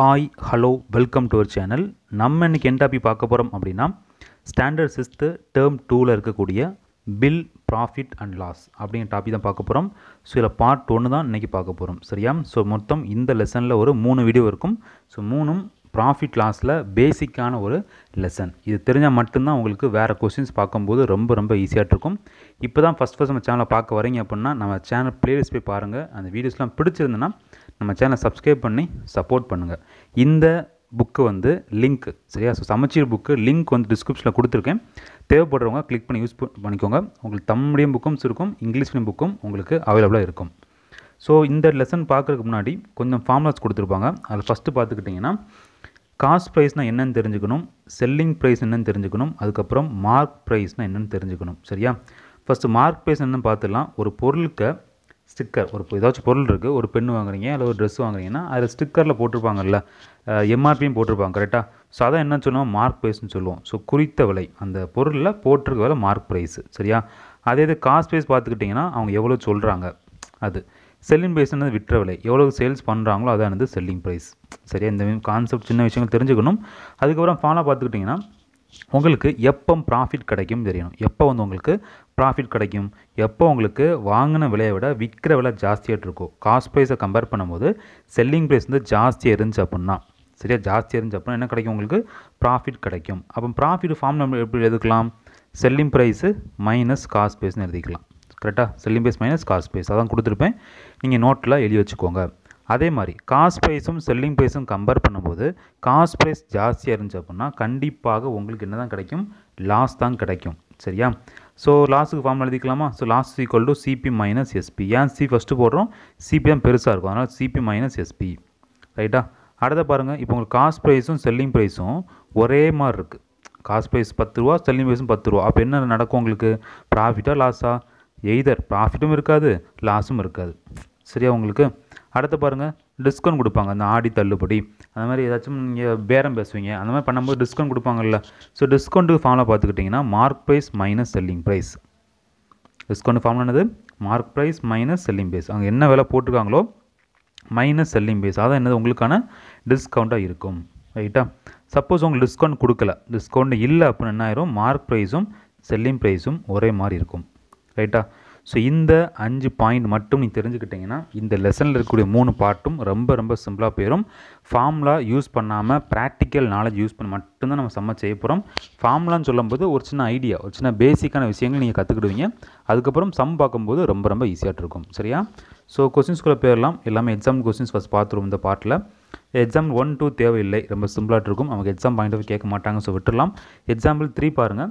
Hi hello welcome to our channel நம்ம இன்றைக்கி என் டாபி பார்க்க போகிறோம் அப்படின்னா ஸ்டாண்டர்ட் சிஸ்த்து டேர்ம் டூவில் இருக்கக்கூடிய பில் ப்ராஃபிட் அண்ட் லாஸ் அப்படிங்கிற டாபிக் தான் பார்க்க போகிறோம் ஸோ இதில் பார்ட் ஒன்று தான் இன்றைக்கி பார்க்க போகிறோம் சரியா ஸோ மொத்தம் இந்த லெசனில் ஒரு மூணு வீடியோ இருக்கும் ஸோ மூணும் ப்ராஃபிட் லாஸில் பேசிக்கான ஒரு லெசன் இது தெரிஞ்சால் மட்டும்தான் உங்களுக்கு வேறு கொஸ்டின்ஸ் பார்க்கும்போது ரொம்ப ரொம்ப ஈஸியாக இருக்கும் இப்போ தான் ஃபஸ்ட் ஃபஸ்ட் நம்ம சேனலை பார்க்க வரீங்க அப்படின்னா நம்ம சேனல் ப்ளேலிஸ்ட் போய் பாருங்கள் அந்த வீடியோஸ்லாம் பிடிச்சிருந்தேன்னா நம்ம சேனலை சப்ஸ்கிரைப் பண்ணி சப்போர்ட் பண்ணுங்கள் இந்த புக்கு வந்து லிங்க் சரியா ஸோ சமச்சீர் புக்கு லிங்க் வந்து டிஸ்கிரிப்ஷனில் கொடுத்துருக்கேன் தேவைப்படுறவங்க கிளிக் பண்ணி யூஸ் பண்ணிக்கோங்க உங்களுக்கு தமிழ் மீடியம் புக்கும்ஸ் இருக்கும் இங்கிலீஷ் மீடியம் புக்கும் உங்களுக்கு அவைலபிளாக இருக்கும் ஸோ இந்த லெசன் பார்க்குறதுக்கு முன்னாடி கொஞ்சம் ஃபார்முலாஸ் கொடுத்துருப்பாங்க அதில் ஃபஸ்ட்டு பார்த்துக்கிட்டிங்கன்னா காஸ்ட் ப்ரைஸ்னால் என்னென்னு தெரிஞ்சுக்கணும் செல்லிங் ப்ரைஸ் என்னென்னு தெரிஞ்சுக்கணும் அதுக்கப்புறம் மார்க் ப்ரைஸ்னால் என்னென்னு தெரிஞ்சுக்கணும் சரியா ஃபஸ்ட்டு மார்க் ப்ரைஸ் என்னென்னு பார்த்துடலாம் ஒரு பொருளுக்கு ஸ்டிக்கர் ஒரு ஏதாச்சும் பொருள் இருக்குது ஒரு பெண் வாங்குறீங்க இல்லை ஒரு ட்ரெஸ் வாங்குறீங்கன்னா அதில் ஸ்டிக்கரில் போட்டிருப்பாங்கல்ல எம்ஆர்பியும் போட்டிருப்பாங்க கரெக்டாக ஸோ அதான் என்னன்னு சொல்லுவோம் மார்க் ப்ரைஸ்னு சொல்லுவோம் ஸோ குறித்த விலை அந்த பொருளில் போட்டிருக்க விலை மார்க் ப்ரைஸ் சரியா அதே இது காஸ்ட் ப்ரைஸ் பார்த்துக்கிட்டிங்கன்னா அவங்க எவ்வளோ சொல்கிறாங்க அது செல்லிங் ப்ரைஸ்ன்றது விற்ற விலை எவ்வளோ சேல்ஸ் பண்ணுறாங்களோ அதான் வந்து செல்லிங் ப்ரைஸ் சரியா இந்த கான்செப்ட் சின்ன விஷயங்கள் தெரிஞ்சுக்கணும் அதுக்கப்புறம் ஃபாலாக பார்த்துக்கிட்டிங்கன்னா உங்களுக்கு எப்போ ப்ராஃபிட் கிடைக்கும் தெரியணும் எப்போ வந்து உங்களுக்கு ப்ராஃபிட் கிடைக்கும் எப்போ உங்களுக்கு வாங்கின விலையை விட விற்கிற விலை ஜாஸ்தியாக இருக்கும் காஸ்ட் ப்ரைஸை கம்பேர் பண்ணும்போது செல்லிங் ப்ரைஸ் வந்து ஜாஸ்தியாக இருந்துச்சு அப்படின்னா சரியா ஜாஸ்தியாக இருந்துச்சு அப்படின்னா என்ன கிடைக்கும் உங்களுக்கு ப்ராஃபிட் கிடைக்கும் அப்போ ப்ராஃபிட் ஃபார்ம் நம்ம எப்படி எழுதுக்கலாம் செல்லிங் ப்ரைஸு மைனஸ் காஸ்ட் ப்ரைஸ்னு எழுதிக்கலாம் கரெக்டாக selling price minus cost price அதான் கொடுத்துருப்பேன் நீங்கள் நோட்டில் எழுதி வச்சுக்கோங்க அதே மாதிரி காஸ்ட் ப்ரைஸும் செல்லிங் ப்ரைஸும் கம்பேர் பண்ணும்போது காஸ்ட் ப்ரைஸ் ஜாஸ்தியாக இருந்துச்சு அப்படின்னா கண்டிப்பாக உங்களுக்கு என்ன தான் கிடைக்கும் லாஸ் தான் கிடைக்கும் சரியா ஸோ லாஸுக்கு ஃபார்ம் எழுதிக்கலாமா so loss equal to CP minus SP ஏன் சி ஃபஸ்ட்டு போடுறோம் சிபி தான் பெருசாக இருக்கும் அதனால் சிபி மைனஸ் எஸ்பி ரைட்டா அடுத்த பாருங்கள் இப்போ உங்களுக்கு காஸ்ட் ப்ரைஸும் செல்லிங் ப்ரைஸும் ஒரே மாதிரி இருக்குது காஸ்ட் ப்ரைஸ் பத்து ரூபா செல்லிங் ப்ரைஸும் பத்து ரூபா அப்போ என்ன நடக்கும் உங்களுக்கு ப்ராஃபிட்டாக லாஸா எய்தர் ப்ராஃபிட்டும் இருக்காது லாஸும் இருக்காது சரியா உங்களுக்கு அடுத்து பாருங்கள் டிஸ்கவுண்ட் கொடுப்பாங்க அந்த ஆடி தள்ளுபடி அந்த மாதிரி ஏதாச்சும் நீங்கள் பேரம் பேசுவீங்க அந்த மாதிரி பண்ணும்போது டிஸ்கவுண்ட் கொடுப்பாங்கல்ல ஸோ டிஸ்கவுண்ட்டு ஃபார்மில் பார்த்துக்கிட்டிங்கன்னா mark price minus selling price discount form என்னது mark price minus selling price அங்கே என்ன விலை போட்டிருக்காங்களோ மைனஸ் செல்லிங் ப்ரைஸ் அதான் என்னது உங்களுக்கான டிஸ்கவுண்ட்டாக இருக்கும் ரைட்டா சப்போஸ் உங்களுக்கு டிஸ்கவுண்ட் கொடுக்கல டிஸ்கவுண்ட் இல்லை அப்படின்னு என்ன ஆயிரும் மார்க் ப்ரைஸும் செல்லிங் ப்ரைஸும் ஒரே மாதிரி இருக்கும் ரைட்டா ஸோ இந்த அஞ்சு பாயிண்ட் மட்டும் நீ தெரிஞ்சுக்கிட்டிங்கன்னா இந்த லெசனில் இருக்கக்கூடிய மூணு பார்ட்டும் ரொம்ப ரொம்ப சிம்பிளாக போயிடும் ஃபார்முலா யூஸ் பண்ணாமல் ப்ராக்டிக்கல் நாலேஜ் யூஸ் பண்ணி மட்டும்தான் நம்ம செம்ம செய்ய போகிறோம் ஃபார்முலான்னு சொல்லும்போது ஒரு சின்ன ஐடியா ஒரு சின்ன பேசிக்கான விஷயங்கள் நீங்கள் கற்றுக்கிடுவீங்க அதுக்கப்புறம் சம் பார்க்கும்போது ரொம்ப ரொம்ப ஈஸியாக இருக்கும் சரியா ஸோ கொஸ்டின்ஸ்குள்ளே போயிடலாம் எல்லாமே எக்ஸாம் கொஸ்டின்ஸ் ஃபஸ்ட் பார்த்துருவோம் இந்த பார்ட்டில் எக்ஸாம் ஒன் டூ தேவையில்லை ரொம்ப சிம்பிளாக இருக்கும் அவங்க எக்ஸாம் பாயிண்ட் ஆஃப் கேட்க மாட்டாங்க ஸோ விட்டுடலாம் எக்ஸாம்பிள் த்ரீ பாருங்கள்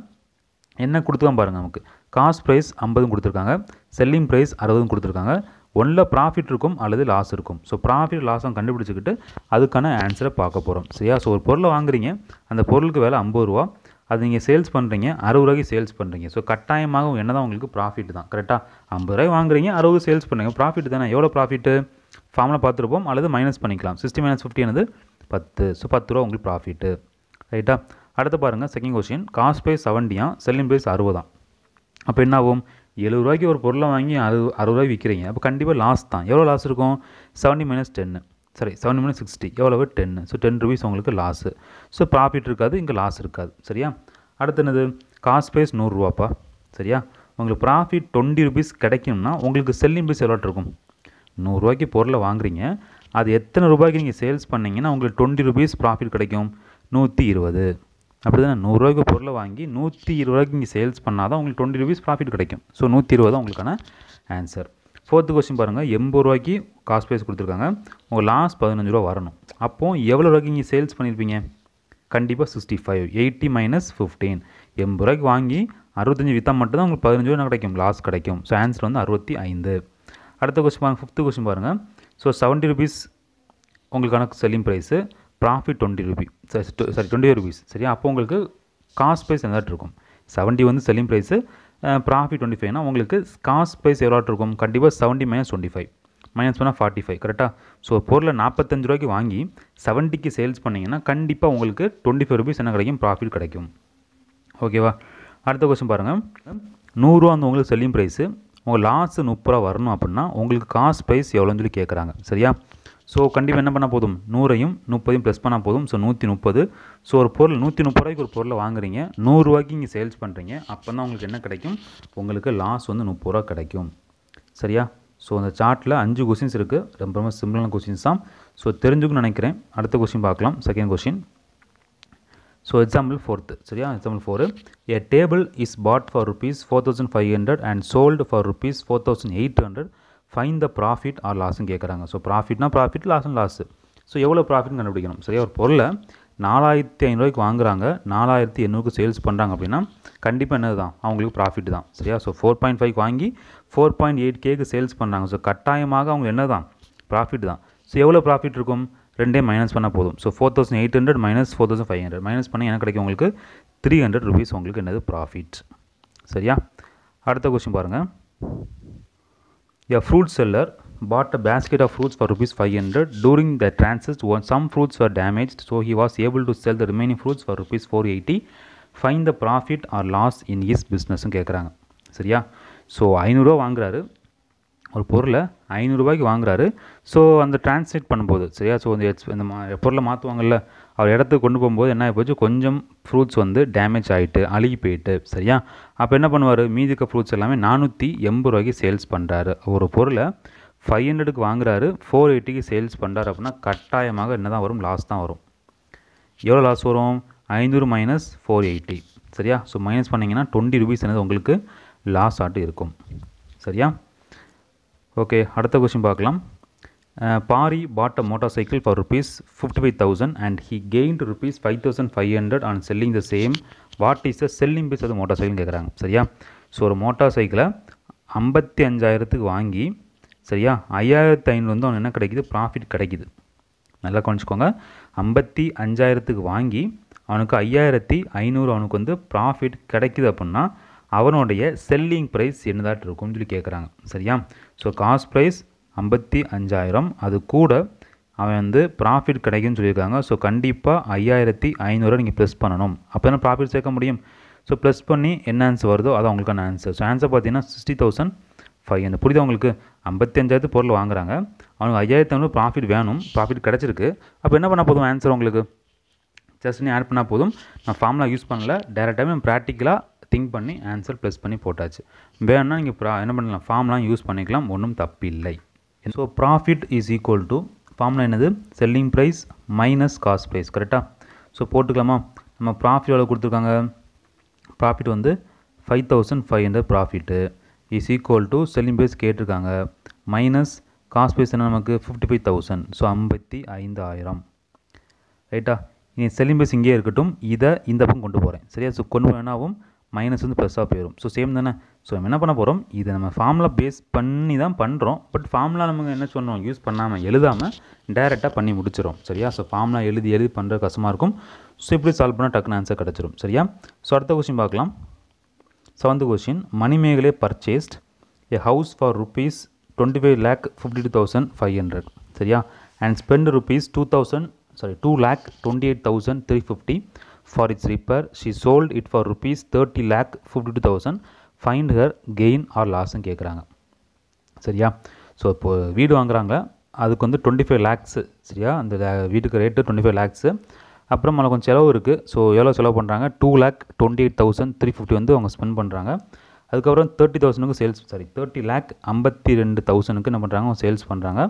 என்ன கொடுத்துக்கான் பாருங்கள் நமக்கு காஸ்ட் ப்ரைஸ் ஐம்பதும் கொடுத்துருக்காங்க செல்லிங் ப்ரைஸ் அறுபதும் கொடுத்துருக்காங்க ஒன்றில் ப்ராஃபிட் இருக்கும் அல்லது லாஸ் இருக்கும் ஸோ ப்ராஃபிட் லாஸும் கண்டுபிடிச்சிக்கிட்டு அதுக்கான ஆன்சரை பார்க்க போகிறோம் சரியா ஸோ ஒரு பொருளை வாங்குறீங்க அந்த பொருளுக்கு வேலை ஐம்பது ரூபா அது நீங்கள் சேல்ஸ் பண்ணுறீங்க அறுபது ரூபாய்க்கு சேல்ஸ் பண்ணுறீங்க ஸோ கட்டாயமாக என்ன தான் உங்களுக்கு ப்ராஃபிட் தான் கரெக்டாக ஐம்பது ரூபாய் வாங்குறீங்க அறுபது சேல்ஸ் பண்ணுறீங்க ப்ராஃபிட் தானே எவ்வளோ ப்ராஃபிட்டு ஃபார்மில் பார்த்துருப்போம் அல்லது மைனஸ் பண்ணிக்கலாம் சிக்ஸ்டி மைனஸ் ஃபிஃப்டி என்னது பத்து ஸோ பத்து ரூபா உங்களுக்கு ப்ராஃபிட்டு ரைட்டா அடுத்து பாருங்கள் செகண்ட் கொஸ்டின் காஸ்ட் ப்ரைஸ் செவன்டியா செல்லிங் ப்ரைஸ் தான் அப்போ என்ன ஆகும் எழுபது ரூபாய்க்கு ஒரு பொருளை வாங்கி அறு அறுபது ரூபாய் விற்கிறீங்க அப்போ கண்டிப்பாக லாஸ் தான் எவ்வளோ லாஸ் இருக்கும் செவன்ட்டி மைனஸ் டென்னு சரி செவன்டி மைனஸ் சிக்ஸ்டி எவ்வளவு டென்னு ஸோ டென் ருபீஸ் உங்களுக்கு லாஸு ஸோ ப்ராஃபிட் இருக்காது இங்கே லாஸ் இருக்காது சரியா அடுத்து என்னது காஸ்ட் ப்ரைஸ் நூறுரூவாப்பா சரியா உங்களுக்கு ப்ராஃபிட் டுவெண்ட்டி ருபீஸ் கிடைக்கும்னா உங்களுக்கு செல்லிங் ப்ரைஸ் எவ்வளோ இருக்கும் நூறுரூவாய்க்கு பொருளை வாங்குறீங்க அது எத்தனை ரூபாய்க்கு நீங்கள் சேல்ஸ் பண்ணிங்கன்னா உங்களுக்கு டுவெண்ட்டி ருபீஸ் ப்ராஃபிட் கிடைக்கும் நூற்றி இருபது அப்படி தான் நூறுரூவாய்க்கு பொருளை வாங்கி நூற்றி இருபதுரூவாய்க்கு இங்கே சேல்ஸ் பண்ணால் தான் உங்களுக்கு டுவெண்ட்டி ருபீஸ் ப்ராஃபிட் கிடைக்கும் ஸோ நூற்றி இருபது தான் உங்களுக்கான ஆன்சர் ஃபோர்த்து கொஸ்டின் பாருங்கள் எண்பது ரூபாய்க்கு காஸ்ட் ப்ரைஸ் கொடுத்துருக்காங்க உங்கள் லாஸ்ட் பதினஞ்சு ரூபா வரணும் அப்போது எவ்வளோ ரூபாய்க்கு நீங்கள் சேல்ஸ் பண்ணியிருப்பீங்க கண்டிப்பாக sixty five eighty minus fifteen எண்பது ரூபாய்க்கு வாங்கி அறுபத்தஞ்சி மட்டும் மட்டும்தான் உங்களுக்கு பதினஞ்சு ரூபா கிடைக்கும் லாஸ் கிடைக்கும் ஸோ ஆன்சர் வந்து அறுபத்தி ஐந்து அடுத்த கொஸ்டின் பாருங்கள் ஃபிஃப்த்து கொஸ்டின் பாருங்கள் ஸோ செவன்ட்டி ருபீஸ் உங்களுக்கான selling price profit twenty rupees sorry twenty rupees சரியா அப்போ உங்களுக்கு காஸ்ட் ப்ரைஸ் எதாவது இருக்கும் செவன்ட்டி வந்து செல்லிங் ப்ரைஸு ப்ராஃபிட் டுவெண்ட்டி ஃபைவ்னா உங்களுக்கு காஸ்ட் ப்ரைஸ் எவ்வளோட்டு இருக்கும் கண்டிப்பாக seventy minus twenty five minus பண்ணால் ஃபார்ட்டி ஃபைவ் கரெக்டாக ஸோ பொருளை நாற்பத்தஞ்சு ரூபாய்க்கு வாங்கி செவன்ட்டிக்கு சேல்ஸ் பண்ணிங்கன்னா கண்டிப்பாக உங்களுக்கு டுவெண்ட்டி ஃபைவ் ருபீஸ் என்ன கிடைக்கும் ப்ராஃபிட் கிடைக்கும் ஓகேவா அடுத்த கொஸ்டின் பாருங்கள் நூறுரூவா அந்த உங்களுக்கு செல்லிங் ப்ரைஸு உங்கள் லாஸ்ட்டு முப்பது ரூபா வரணும் அப்படின்னா உங்களுக்கு காஸ்ட் ப்ரைஸ் எவ்வளோன்னு சொல்லி கேட்குறாங்க சரியா ஸோ கண்டிப்பாக என்ன பண்ணால் போதும் நூறையும் முப்பதையும் ப்ளஸ் பண்ணால் போதும் ஸோ நூற்றி முப்பது ஸோ ஒரு பொருள் நூற்றி முப்பது ரூபாய்க்கு ஒரு பொருளை வாங்குறீங்க நூறுரூவாய்க்கு இங்கே சேல்ஸ் பண்ணுறீங்க அப்போ தான் உங்களுக்கு என்ன கிடைக்கும் உங்களுக்கு லாஸ் வந்து முப்பது ரூபா கிடைக்கும் சரியா ஸோ அந்த சார்ட்டில் அஞ்சு கொஷின்ஸ் இருக்குது ரொம்ப ரொம்ப சிம்பிளான கொஷின்ஸ் தான் ஸோ தெரிஞ்சுக்கணும்னு நினைக்கிறேன் அடுத்த கொஷின் பார்க்கலாம் second question so example fourth சரியா example four a table is bought for rupees four thousand five hundred and sold for rupees four thousand eight hundred find the profit or லாஸ்ன்னு கேட்குறாங்க so ப்ராஃபிட்னா profit லாஸ்னு loss so எவ்வளோ ப்ராஃபிட்னு கண்டுபிடிக்கணும் சரியா ஒரு பொருளை நாலாயிரத்தி ஐநூறுவாய்க்கு வாங்குறாங்க நாலாயிரத்தி எண்ணூறுக்கு சேல்ஸ் பண்ணுறாங்க அப்படின்னா கண்டிப்பாக என்னது தான் அவங்களுக்கு ப்ராஃபிட் தான் சரியா ஸோ ஃபோர் பாயிண்ட் ஃபைவ் வாங்கி ஃபோர் பாயிண்ட் எயிட் கேக்கு சேல்ஸ் பண்ணுறாங்க ஸோ கட்டாயமாக அவங்க என்ன தான் ப்ராஃபிட் தான் ஸோ எவ்வளோ ப்ராஃபிட் இருக்கும் ரெண்டே மைனஸ் பண்ணால் போதும் so four thousand eight hundred minus four thousand five hundred minus பண்ணி என்ன கிடைக்கும் உங்களுக்கு த்ரீ ஹண்ட்ரட் ருபீஸ் உங்களுக்கு என்னது ப்ராஃபிட் சரியா அடுத்த கொஸ்டின் பாருங்கள் A fruit seller bought a basket of fruits for rupees 500. During the transit, some fruits were damaged, so he was able to sell the remaining fruits for rupees 480. Find the profit or loss in is பிஸ்னஸும் கேட்குறாங்க சரியா so ஐநூறுரூவா வாங்குறாரு ஒரு பொருளை ஐநூறுரூவாய்க்கு வாங்குறாரு so அந்த டிரான்ஸ்லேட் பண்ணும்போது சரியா ஸோ இந்த எக்ஸ் இந்த மா பொருளை மாற்றுவாங்கல்ல அவர் இடத்துக்கு கொண்டு போகும்போது என்ன ஆகி கொஞ்சம் ஃப்ரூட்ஸ் வந்து டேமேஜ் ஆகிட்டு அழுகி போயிட்டு சரியா அப்போ என்ன பண்ணுவார் மீதி இருக்க ஃப்ரூட்ஸ் எல்லாமே நானூற்றி எண்பது ரூபாய்க்கு சேல்ஸ் பண்ணுறாரு ஒரு பொருளை ஃபைவ் ஹண்ட்ரடுக்கு வாங்குறாரு ஃபோர் எயிட்டிக்கு சேல்ஸ் பண்ணுறாரு அப்படின்னா கட்டாயமாக என்ன தான் வரும் லாஸ் தான் வரும் எவ்வளோ லாஸ் வரும் ஐநூறு மைனஸ் ஃபோர் எயிட்டி சரியா ஸோ மைனஸ் பண்ணிங்கன்னா டுவெண்ட்டி ருபீஸ் என்னது உங்களுக்கு லாஸ் ஆட்டு இருக்கும் சரியா ஓகே அடுத்த கொஷின் பார்க்கலாம் Paari motorcycle fifty five thousand and he 55,000 rupees five thousand five hundred on selling the same what is the selling price அது மோட்டார் சைக்கிள்னு கேட்குறாங்க சரியா ஸோ ஒரு மோட்டார் சைக்கிளை ஐம்பத்தி அஞ்சாயிரத்துக்கு வாங்கி சரியா ஐயாயிரத்து ஐநூறு வந்து அவனுக்கு என்ன கிடைக்குது ப்ராஃபிட் கிடைக்குது நல்லா கவனிச்சிக்கோங்க ஐம்பத்தி அஞ்சாயிரத்துக்கு வாங்கி அவனுக்கு ஐயாயிரத்தி ஐநூறு அவனுக்கு வந்து ப்ராஃபிட் கிடைக்குது அப்படின்னா அவனுடைய செல்லிங் ப்ரைஸ் என்னதாட்டு இருக்கும்னு சொல்லி கேட்குறாங்க சரியா ஸோ காஸ்ட் ப்ரைஸ் ஐம்பத்தி அஞ்சாயிரம் அது கூட அவன் வந்து ப்ராஃபிட் கிடைக்குன்னு சொல்லியிருக்காங்க ஸோ கண்டிப்பாக ஐயாயிரத்தி ஐநூறுரூவா நீங்கள் ப்ளஸ் பண்ணணும் அப்போ தானே ப்ராஃபிட் சேர்க்க முடியும் ஸோ ப்ளஸ் பண்ணி என்ன ஆன்சர் வருதோ அது அவங்களுக்கான ஆன்சர் ஸோ ஆன்சர் பார்த்தீங்கன்னா சிக்ஸ்டி தௌசண்ட் ஃபைவ் அந்த புரியுது அவங்களுக்கு ஐம்பத்தஞ்சாயிரத்து பொருள் வாங்குறாங்க அவனுக்கு ஐயாயிரத்தி ஐநூறு ப்ராஃபிட் வேணும் ப்ராஃபிட் கிடச்சிருக்கு அப்போ என்ன பண்ணால் போதும் ஆன்சர் உங்களுக்கு ஜஸ்ட் நீ ஆட் பண்ணால் போதும் நான் ஃபார்ம்லாம் யூஸ் பண்ணல டேரெக்டாகவே ப்ராக்டிக்கலாக திங்க் பண்ணி ஆன்சர் ப்ளஸ் பண்ணி போட்டாச்சு வேணும்னா நீங்கள் ப்ரா என்ன பண்ணலாம் ஃபார்ம்லாம் யூஸ் பண்ணிக்கலாம் ஒன்றும் தப்பு இல்லை so profit is equal to formula என்னது selling price minus cost price கரெக்டாக ஸோ போட்டுக்கலாமா நம்ம ப்ராஃபிட் எவ்வளோ கொடுத்துருக்காங்க ப்ராஃபிட் வந்து five thousand five hundred profit is equal to selling price கேட்டிருக்காங்க மைனஸ் காஸ்ட் ப்ரைஸ் என்ன நமக்கு ஃபிஃப்டி ஃபைவ் தௌசண்ட் ஸோ ஐம்பத்தி ஐந்து ஆயிரம் ரைட்டா இனி செல்லிங் ப்ரைஸ் இங்கேயே இருக்கட்டும் இதை இந்த பக்கம் கொண்டு போகிறேன் சரியா ஸோ கொண்டு போனால் மைனஸ் வந்து ப்ளஸ்ஸாக போயிடும் ஸோ சேம் தானே ஸோ நம்ம என்ன பண்ண போகிறோம் இதை நம்ம ஃபார்மில் பேஸ் பண்ணி தான் பண்ணுறோம் பட் ஃபார்ம்லாம் நமக்கு என்ன சொன்னோம் யூஸ் பண்ணாமல் எழுதாமல் டேரெக்டாக பண்ணி முடிச்சிடும் சரியா ஸோ ஃபார்ம்லாம் எழுதி எழுதி பண்ணுற கஷ்டமாக இருக்கும் ஸோ இப்படி சால்வ் பண்ணால் டக்குன்னு ஆன்சர் கிடச்சிரும் சரியா ஸோ அடுத்த கொஸ்டின் பார்க்கலாம் seventh question Manimekalai purchased a house for rupees twenty five lakh fifty two thousand five hundred சரியா and spend rupees two thousand sorry two lakh twenty eight thousand three fifty for its repair she sold it for rupees thirty lakh fifty two thousand find her gain or லாஸ்ன்னு கேட்குறாங்க சரியா so இப்போது வீடு வாங்குறாங்க அதுக்கு வந்து twenty five lakhs சரியா அந்த வீட்டுக்கு ரேட்டு டுவெண்ட்டி ஃபைவ் லேக்ஸு அப்புறம் அதில் கொஞ்சம் செலவு இருக்குது ஸோ எவ்வளோ செலவு பண்ணுறாங்க two lakh twenty eight thousand three fifty வந்து அவங்க ஸ்பெண்ட் பண்ணுறாங்க அதுக்கப்புறம் தேர்ட்டி தௌசண்ட்க்கு சேல்ஸ் சாரி தேர்ட்டி லேக் ஐம்பத்தி ரெண்டு தௌசண்ட்க்கு என்ன பண்ணுறாங்க அவங்க சேல்ஸ் பண்ணுறாங்க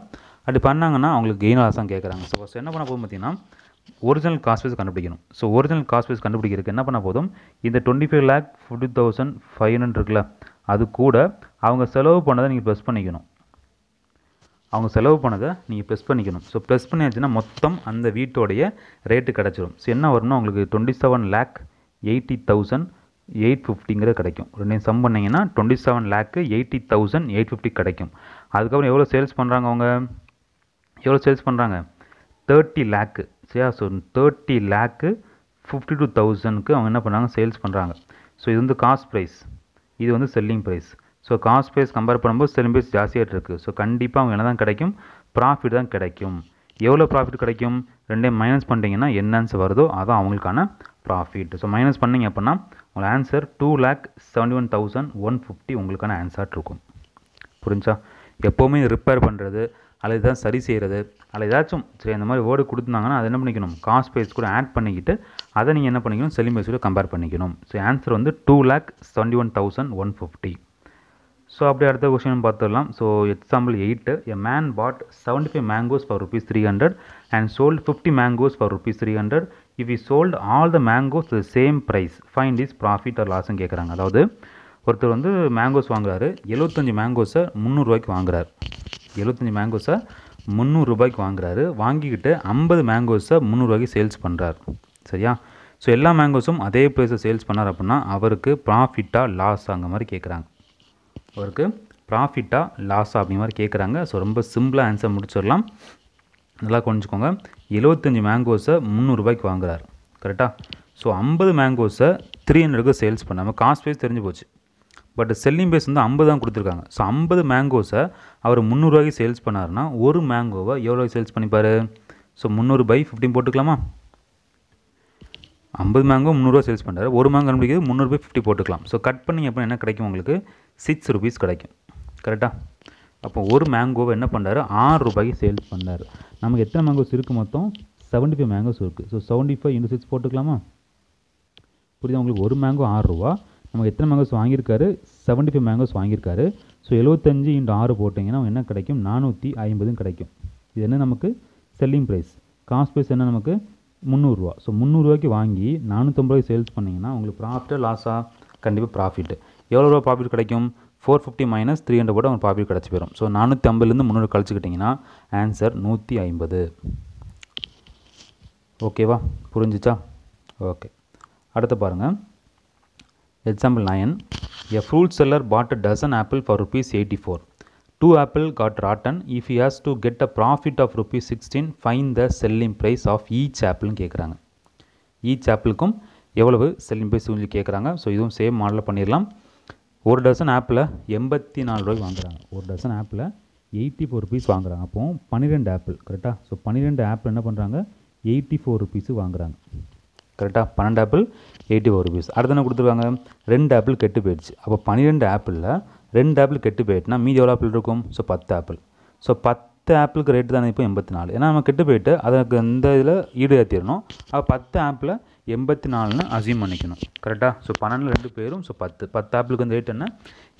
அப்படி பண்ணாங்கன்னா அவங்களுக்கு கெயின் லாஸ் தான் கேட்குறாங்க ஸோ ஃபஸ்ட் என்ன பண்ண போகும் பார்த்தீங்கன்னா ஒரிஜினல் காஸ்ட் வைஸ் கண்டுபிடிக்கணும் ஸோ ஒரிஜினல் காஸ்ட் வைஸ் கண்டுபிடிக்கிறதுக்கு என்ன பண்ண போதும் இந்த twenty five lakh fifty thousand five hundred இருக்குல்ல அது கூட அவங்க செலவு பண்ணதை நீங்கள் ப்ளஸ் பண்ணிக்கணும் அவங்க செலவு பண்ணதை நீங்கள் ப்ளஸ் பண்ணிக்கணும் ஸோ ப்ளஸ் பண்ணியாச்சுன்னா மொத்தம் அந்த வீட்டோடைய ரேட்டு கிடச்சிடும் ஸோ என்ன வரும்னா உங்களுக்கு twenty seven lakh eighty thousand eight ஃபிஃப்டிங்கிறது கிடைக்கும் ரெண்டையும் சம் பண்ணிங்கன்னா twenty seven lakh eighty thousand eight fifty கிடைக்கும் அதுக்கப்புறம் எவ்வளோ சேல்ஸ் பண்ணுறாங்க அவங்க எவ்வளோ சேல்ஸ் பண்ணுறாங்க தேர்ட்டி லேக்கு சரியா so thirty lakh fifty two தௌசண்ட்க்கு அவங்க என்ன பண்ணுறாங்க சேல்ஸ் பண்ணுறாங்க ஸோ இது வந்து காஸ்ட் ப்ரைஸ் இது வந்து selling price so cost price compare பண்ணும்போது செல்லிங் ப்ரைஸ் ஜாஸ்தியாக இருக்குது ஸோ கண்டிப்பாக அவங்க என்ன தான் கிடைக்கும் ப்ராஃபிட் தான் கிடைக்கும் எவ்வளோ ப்ராஃபிட் கிடைக்கும் ரெண்டே மைனஸ் பண்ணிட்டீங்கன்னா என்ன வருதோ அதான் அவங்களுக்கான ப்ராஃபிட் ஸோ மைனஸ் பண்ணிங்க அப்படின்னா உங்களோட answer two lakh seventy one thousand one fifty உங்களுக்கான ஆன்சர் இருக்கும் புரிஞ்சா எப்போவுமே ரிப்பேர் பண்ணுறது அல்லது தான் சரி செய்கிறது அல்ல ஏதாச்சும் சரி இந்த மாதிரி வேர்டு கொடுத்துருந்தாங்கன்னா அதை என்ன பண்ணிக்கணும் காஸ்ட் பேஸ் கூட ஆட் பண்ணிக்கிட்டு அதை நீங்கள் என்ன பண்ணிக்கணும் செல்லிங் பேஸ் கூட கம்பேர் பண்ணிக்கணும் ஸோ ஆன்சர் வந்து two lakh seventy one thousand one fifty so அப்படி அடுத்த கொஸ்டின் பார்த்துடலாம் so example eight a man bought seventy five mangoes for rupees three hundred and sold fifty mangoes for rupees three hundred if he sold all the mangoes the same price find is profit or லாஸ்ன்னு கேட்குறாங்க அதாவது ஒருத்தர் வந்து mangoes வாங்குறாரு எழுபத்தஞ்சி மேங்கோஸை முந்நூறுரூவாய்க்கு வாங்குறார் எழுபத்தஞ்சி மேங்கோஸை முந்நூறுரூபாய்க்கு வாங்குறாரு வாங்கிக்கிட்டு ஐம்பது மேங்கோஸை முந்நூறுரூவாய்க்கு சேல்ஸ் பண்ணுறார் சரியா ஸோ எல்லா மேங்கோஸும் அதே ப்ரைஸை சேல்ஸ் பண்ணார் அப்படின்னா அவருக்கு ப்ராஃபிட்டாக லாஸ் அங்கே மாதிரி கேட்குறாங்க அவருக்கு ப்ராஃபிட்டாக லாஸா அப்படிங்கிற மாதிரி கேட்குறாங்க ஸோ ரொம்ப சிம்பிளாக ஆன்சர் முடிச்சிடலாம் நல்லா கொஞ்சிக்கோங்க எழுபத்தஞ்சி மேங்கோஸை முந்நூறுரூபாய்க்கு வாங்குறாரு கரெக்டாக ஸோ ஐம்பது மேங்கோஸை த்ரீ ஹண்ட்ரடுக்கு சேல்ஸ் பண்ணாமல் காஸ்ட் வைஸ் தெரிஞ்சு போச்சு பட் செல்லிங் பேஸ் வந்து ஐம்பது தான் கொடுத்துருக்காங்க ஸோ ஐம்பது மேங்கோஸை அவர் முந்நூறுவாய்க்கு சேல்ஸ் பண்ணார்னா ஒரு மேங்கோவை எவ்வளோ சேல்ஸ் பண்ணிப்பார் ஸோ முந்நூறு பை ஃபிஃப்டின் போட்டுக்கலாமா ஐம்பது மேங்கோ முந்நூறுவா சேல்ஸ் பண்ணுறாரு ஒரு மேங்கோ கண்டுபிடிக்கிது முந்நூறு பை ஃபிஃப்டி போட்டுக்கலாம் ஸோ கட் பண்ணி அப்புறம் என்ன கிடைக்கும் உங்களுக்கு சிக்ஸ் ருபீஸ் கிடைக்கும் கரெக்டாக அப்போ ஒரு மேங்கோவை என்ன பண்ணுறாரு ஆறு ரூபாய்க்கு சேல்ஸ் பண்ணார் நமக்கு எத்தனை மேங்கோஸ் இருக்குது மொத்தம் செவன்ட்டி ஃபைவ் மேங்கோஸ் இருக்குது so seventy five into six போட்டுக்கலாமா புரியுதா உங்களுக்கு ஒரு மேங்கோ ஆறுரூவா நமக்கு எத்தனை மேங்கோஸ் வாங்கியிருக்காரு செவன்ட்டி ஃபைவ் மேங்கோஸ் வாங்கியிருக்காரு ஸோ எழுபத்தஞ்சு இன்ட்டு ஆறு போட்டிங்கன்னா என்ன கிடைக்கும் நானூற்றி ஐம்பதும் கிடைக்கும் இது என்ன நமக்கு செல்லிங் ப்ரைஸ் காஸ்ட் ப்ரைஸ் என்ன நமக்கு முந்நூறுரூவா ஸோ முந்நூறுவாய்க்கு வாங்கி நானூற்றம்பது ரூபாய் சேல்ஸ் பண்ணிங்கன்னா உங்களுக்கு ப்ராஃபிட்டு லாஸாக கண்டிப்பாக ப்ராஃபிட் எவ்வளோ ரூபா ப்ராஃபிட் கிடைக்கும் four fifty minus three hundred கூட அவங்க ப்ராஃபிட் கிடச்சி போயிடும் ஸோ நானூற்றி ஐம்பதுலேருந்து முந்நூறு கழிச்சுக்கிட்டிங்கன்னா ஆன்சர் நூற்றி ஐம்பது ஓகேவா புரிஞ்சிச்சா ஓகே அடுத்து பாருங்கள் example nine a fruit seller bought dozen apple for rupees eighty four two apple got rotten if you has to get a profit of rupees sixteen find the selling price of each ஆப்பிள்னு கேட்குறாங்க each ஆப்பிளுக்கும் எவ்வளவு selling price சொல்லி கேட்குறாங்க so இதுவும் same மாடலில் பண்ணிடலாம் ஒரு dozen ஆப்பில் எண்பத்தி நாலு ரூபாய் வாங்குறாங்க ஒரு டசன் ஆப்பில் எயிட்டி ஃபோர் ருபீஸ் வாங்குறாங்க அப்போது பன்னிரெண்டு ஆப்பிள் கரெக்டாக ஸோ பன்னிரெண்டு ஆப்பிள் என்ன பண்ணுறாங்க எயிட்டி ஃபோர் ருபீஸு வாங்குறாங்க கரெக்டாக பன்னெண்டு ஆப்பிள் எயிட்டி ஃபோர் ருபீஸ் அடுத்த என்ன கொடுத்துருவாங்க ரெண்டு ஆப்பிள் கெட்டு போயிடுச்சு அப்போ பன்னிரெண்டு ஆப்பிளில் ரெண்டு ஆப்பிள் கெட்டு போயிட்டுனா மீதி எவ்வளோ ஆப்பிள் இருக்கும் ஸோ பத்து ஆப்பிள் ஸோ பத்து ஆப்பிளுக்கு ரேட்டு தானே இப்போ எண்பத்தி நாலு ஏன்னா நம்ம கெட்டு போயிட்டு அதுக்கு இந்த இதில் ஈடு ஏற்றிடணும் அப்போ பத்து ஆப்பில் எண்பத்தி நாலுன்னு அசீம் பண்ணிக்கணும் கரெக்டாக ஸோ பன்னெண்டு ரெண்டு பேரும் ஸோ பத்து பத்து ஆப்பிளுக்கு வந்து ரேட் என்ன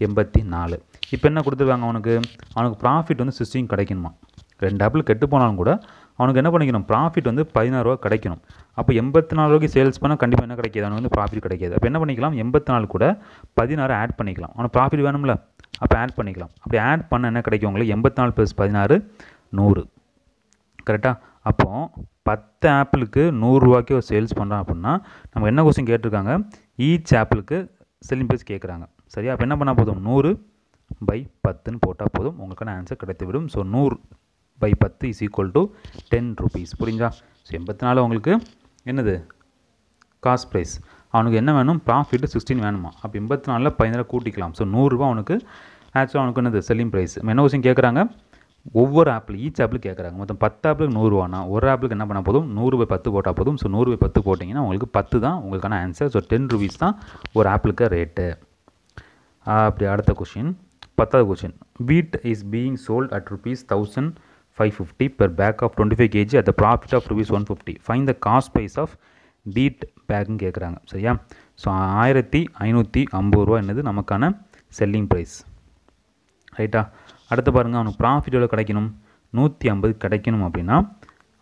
எண்பத்தி நாலு இப்போ என்ன கொடுத்துருவாங்க அவனுக்கு அவனுக்கு ப்ராஃபிட் வந்து சிஸ்டிங் கிடைக்கணுமா ரெண்டு ஆப்பிள் கெட்டு போனாலும் கூட அவனுக்கு என்ன பண்ணிக்கணும் ப்ராஃபிட் வந்து பதினாறுரூவா கிடைக்கணும் அப்போ எண்பத்தி நாலு ரூபாய்க்கு சேல்ஸ் பண்ணால் கண்டிப்பாக என்ன கிடைக்காது அவனுக்கு வந்து ப்ராஃபிட் கிடைக்காது அப்போ என்ன பண்ணிக்கலாம் எண்பத்தி நாலு கூட பதினாறு ஆட் பண்ணிக்கலாம் அவனுக்கு ப்ராஃபிட் வேணும்ல அப்போ ஆட் பண்ணிக்கலாம் அப்படி ஆட் பண்ண என்ன கிடைக்கும் உங்களுக்கு எண்பத்தி நாலு ப்ளஸ் பதினாறு நூறு கரெக்டாக அப்போது பத்து ஆப்பிளுக்கு நூறுரூவாய்க்கு ஒரு சேல்ஸ் பண்ணுறான் அப்படின்னா நம்ம என்ன கொஸ்டின் கேட்டிருக்காங்க ஈச் ஆப்பிளுக்கு செல்லிங் ப்ரைஸ் கேட்குறாங்க சரியா அப்போ என்ன பண்ணால் போதும் நூறு பை பத்துன்னு போட்டால் போதும் உங்களுக்கான ஆன்சர் கிடைத்துவிடும் ஸோ நூறு பை பத்து is equal to ten rupees புரிஞ்சா ஸோ எண்பத்தி நாலு அவங்களுக்கு என்னது காஸ்ட் ப்ரைஸ் அவனுக்கு என்ன வேணும் ப்ராஃபிட் சிக்ஸ்டீன் வேணுமா அப்போ எண்பத்தி நாலில் பதினாறு கூட்டிக்கலாம் ஸோ நூறுரூவா அவனுக்கு ஆக்சுவலாக அவனுக்கு என்னது செல்லிங் ப்ரைஸ் என்ன விஷயம் கேட்குறாங்க ஒவ்வொரு ஆப்பில் ஈச் ஆப்பிள் கேட்குறாங்க மொத்தம் பத்து ஆப்பிளுக்கு நூறுரூவானா ஒரு ஆப்பிளுக்கு என்ன பண்ணால் போதும் நூறு பை பத்து போட்டால் போதும் ஸோ நூறு பை பத்து போட்டிங்கன்னா உங்களுக்கு பத்து தான் உங்களுக்கான ஆன்சர் ஸோ டென் ருபீஸ் தான் ஒரு ஆப்பிளுக்கு ரேட்டு அப்படி அடுத்த கொஷின் பத்தாவது question wheat is being sold at rupees thousand five fifty per bag of twenty five KG at the profit of rupees one fifty find the cost price of wheat பேக்குன்னு கேட்குறாங்க சரியா so ஆயிரத்தி ஐநூற்றி ஐம்பது ரூபா என்னது நமக்கான செல்லிங் ப்ரைஸ் ரைட்டா அடுத்து பாருங்கள் அவனுக்கு ப்ராஃபிட் எவ்வளோ கிடைக்கணும் நூற்றி ஐம்பது கிடைக்கணும் அப்படின்னா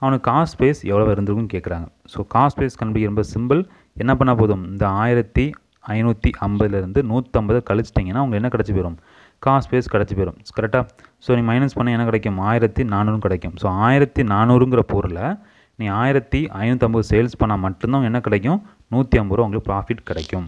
அவனுக்கு காஸ்ட் ஸ்பேஸ் எவ்வளோ இருந்திருக்கும்னு கேட்குறாங்க ஸோ காஸ்ட் ப்ரைஸ் கண்டுபிடிக்க ரொம்ப சிம்பிள் என்ன பண்ணால் போதும் இந்த ஆயிரத்தி ஐநூற்றி ஐம்பதுலேருந்து நூற்றம்பது கழிச்சிட்டிங்கன்னா அவங்க என்ன கிடச்சி போயிடும் காஸ் ஸ்பேஸ் கிடச்சி போயிடும் கரெக்டாக ஸோ நீ மைனஸ் பண்ண என்ன கிடைக்கும் ஆயிரத்தி நானூறு கிடைக்கும் ஸோ ஆயிரத்தி நானூறுங்கிற பொருளை நீ ஆயிரத்தி ஐநூற்றம்பது சேல்ஸ் பண்ணால் மட்டும்தான் என்ன கிடைக்கும் நூற்றி ஐம்பது ரூபா உங்களுக்கு ப்ராஃபிட் கிடைக்கும்